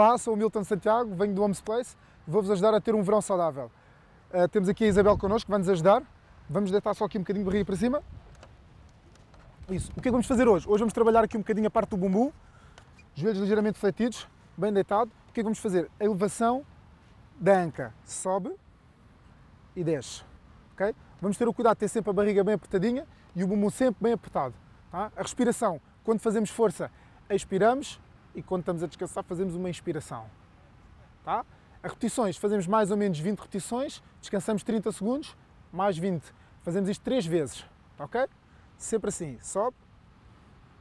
Olá, sou o Milton Santiago, venho do Homes Place vou-vos ajudar a ter um verão saudável. Uh, temos aqui a Isabel connosco que vai-nos ajudar. Vamos deitar só aqui um bocadinho de barriga para cima. Isso. O que é que vamos fazer hoje? Hoje vamos trabalhar aqui um bocadinho a parte do bumbum, joelhos ligeiramente fletidos, bem deitado. O que é que vamos fazer? A elevação da anca. Sobe e desce. Okay? Vamos ter o cuidado de ter sempre a barriga bem apertadinha e o bumbum sempre bem apertado. Tá? A respiração, quando fazemos força, expiramos e quando estamos a descansar fazemos uma inspiração. Tá? repetições, fazemos mais ou menos 20 repetições, descansamos 30 segundos, mais 20. Fazemos isto 3 vezes, ok? Sempre assim, sobe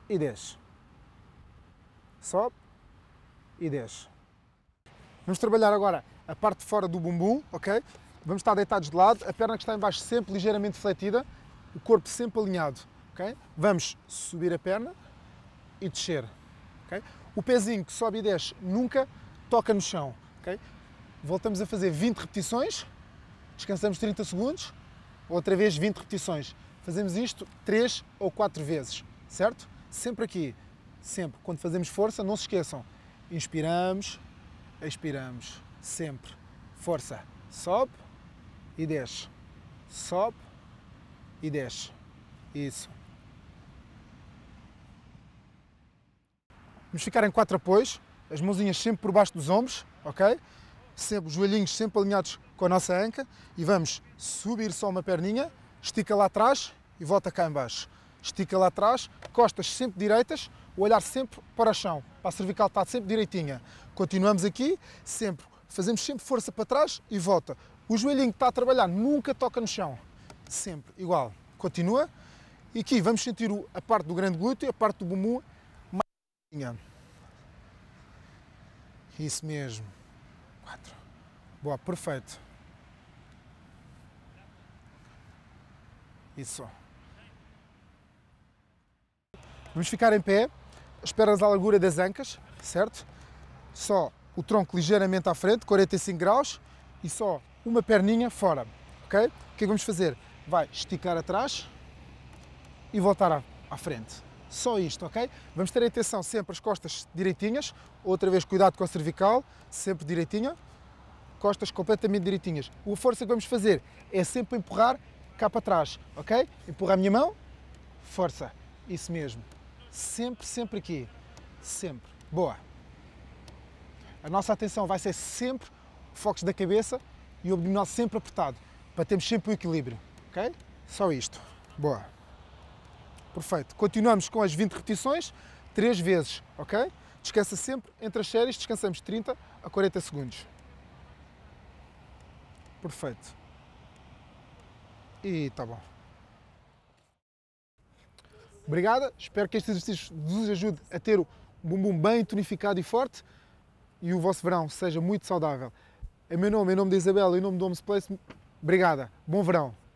e desce. Sobe e desce. Vamos trabalhar agora a parte de fora do bumbum, ok? Vamos estar deitados de lado, a perna que está em baixo sempre ligeiramente fletida, o corpo sempre alinhado, ok? Vamos subir a perna e descer, ok? O pezinho que sobe e desce nunca toca no chão. Okay? Voltamos a fazer 20 repetições, descansamos 30 segundos, outra vez 20 repetições. Fazemos isto 3 ou 4 vezes, certo? Sempre aqui, sempre. Quando fazemos força, não se esqueçam, inspiramos, expiramos, sempre. Força, sobe e desce, sobe e desce. Isso. Vamos ficar em quatro apoios, as mãozinhas sempre por baixo dos ombros, ok? Sempre, os joelhinhos sempre alinhados com a nossa anca e vamos subir só uma perninha, estica lá atrás e volta cá embaixo. Estica lá atrás, costas sempre direitas, o olhar sempre para o chão, para a cervical estar sempre direitinha. Continuamos aqui, sempre, fazemos sempre força para trás e volta. O joelhinho que está a trabalhar nunca toca no chão, sempre, igual. Continua. E aqui vamos sentir a parte do grande glúteo, a parte do bumbum isso mesmo. Quatro. Boa, perfeito. Isso. Vamos ficar em pé. Esperas a largura das ancas, certo? Só o tronco ligeiramente à frente, 45 graus, e só uma perninha fora, ok? O que é que vamos fazer? Vai esticar atrás e voltar à frente. Só isto, ok? Vamos ter atenção sempre as costas direitinhas, outra vez cuidado com a cervical, sempre direitinha, costas completamente direitinhas. A força que vamos fazer é sempre empurrar cá para trás, ok? Empurrar a minha mão, força, isso mesmo. Sempre, sempre aqui, sempre. Boa. A nossa atenção vai ser sempre focos da cabeça e o abdominal sempre apertado, para termos sempre o equilíbrio, ok? Só isto. Boa. Perfeito. Continuamos com as 20 repetições, 3 vezes, ok? Descansa sempre, entre as séries descansamos 30 a 40 segundos. Perfeito. E tá bom. Obrigada, espero que este exercício vos ajude a ter o bumbum bem tonificado e forte e o vosso verão seja muito saudável. Em meu nome, em nome da Isabela, em nome do Homes Place, obrigada. Bom verão.